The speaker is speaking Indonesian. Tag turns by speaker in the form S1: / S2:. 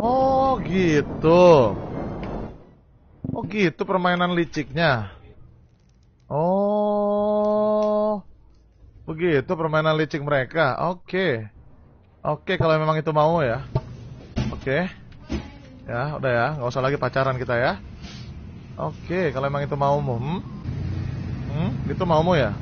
S1: Oh gitu. Oh gitu permainan liciknya. Oh. Begitu permainan licik mereka. Oke. Oke, kalau memang itu mau ya. Oke. Ya, udah ya. Nggak usah lagi pacaran kita ya. Oke, kalau memang itu maumu. Hmm? Hmm? Itu maumu ya?